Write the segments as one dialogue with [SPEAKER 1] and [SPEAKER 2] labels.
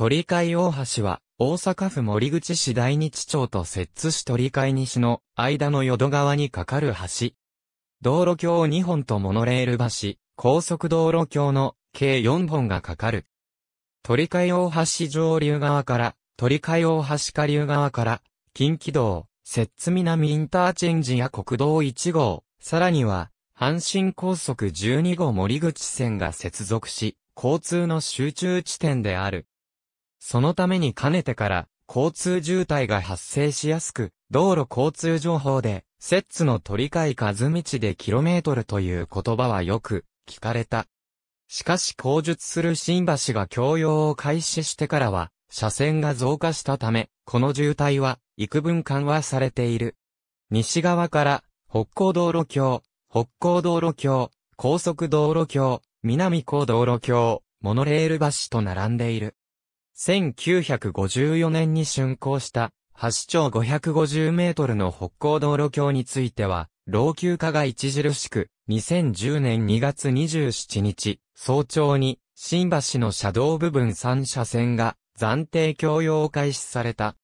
[SPEAKER 1] 鳥海大橋は、大阪府森口市大日町と摂津市鳥海西の間の淀川に架かる橋。道路橋2本とモノレール橋、高速道路橋の計4本が架かる。鳥海大橋上流側から、鳥海大橋下流側から、近畿道、摂津南インターチェンジや国道1号、さらには、阪神高速12号森口線が接続し、交通の集中地点である。そのためにかねてから、交通渋滞が発生しやすく、道路交通情報で、摂津の鳥海和道でキロメートルという言葉はよく聞かれた。しかし口述する新橋が供用を開始してからは、車線が増加したため、この渋滞は幾分緩和されている。西側から北高道路橋、北高道路橋、高速道路橋、南高道路橋、モノレール橋と並んでいる。1954年に竣工した、橋長550メートルの北港道路橋については、老朽化が著しく、2010年2月27日、早朝に、新橋の車道部分3車線が、暫定供用を開始された。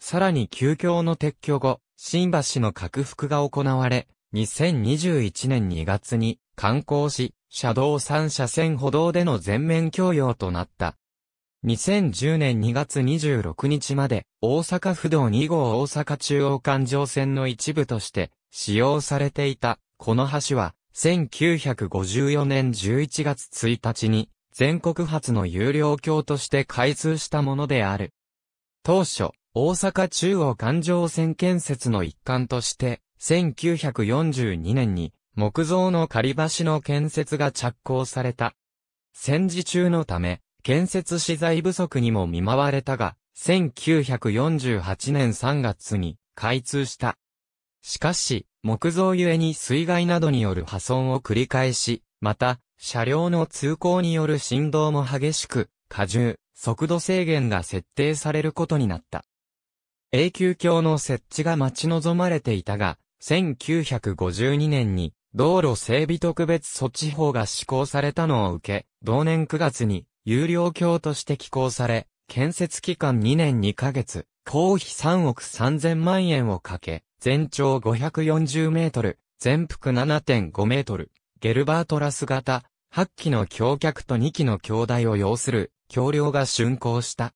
[SPEAKER 1] さらに急橋の撤去後、新橋の拡幅が行われ、2021年2月に、観光し、車道3車線歩道での全面供用となった。2010年2月26日まで、大阪府道2号大阪中央環状線の一部として使用されていた、この橋は、1954年11月1日に、全国初の有料橋として開通したものである。当初、大阪中央環状線建設の一環として、1942年に、木造の仮橋の建設が着工された。戦時中のため、建設資材不足にも見舞われたが、1948年3月に開通した。しかし、木造ゆえに水害などによる破損を繰り返し、また、車両の通行による振動も激しく、荷重、速度制限が設定されることになった。永久橋の設置が待ち望まれていたが、1952年に道路整備特別措置法が施行されたのを受け、同年9月に有料橋として寄港され、建設期間2年2ヶ月、公費3億3000万円をかけ、全長540メートル、全幅7.5メートル、ゲルバートラス型、8機の橋脚と2機の橋台を要する、橋梁が竣工した。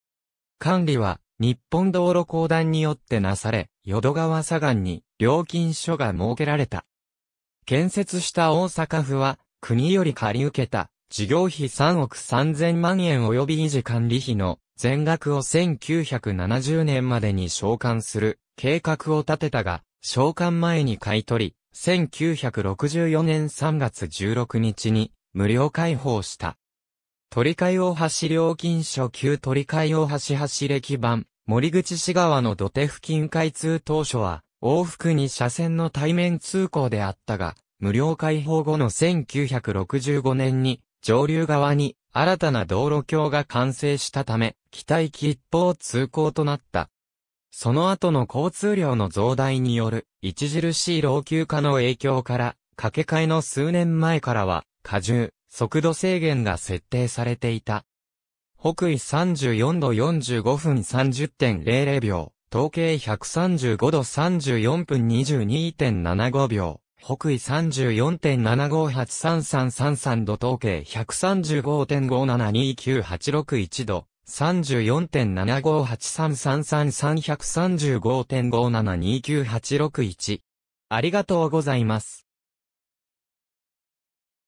[SPEAKER 1] 管理は、日本道路公団によってなされ、淀川左岸に料金所が設けられた。建設した大阪府は、国より借り受けた事業費3億3000万円及び維持管理費の全額を1970年までに償還する計画を立てたが、償還前に買い取り、1964年3月16日に無料開放した。鳥海大橋料金所旧鳥海大橋橋歴版、森口市川の土手付近開通当初は、往復に車線の対面通行であったが、無料開放後の1965年に、上流側に新たな道路橋が完成したため、北行き一方通行となった。その後の交通量の増大による著しい老朽化の影響から、架け替えの数年前からは、荷重、速度制限が設定されていた。北緯34度45分30.00秒、統計135度34分22.75秒、北緯34.75 8 3333度統計135.572986度、34.7583333135.572986 1ありがとうございます。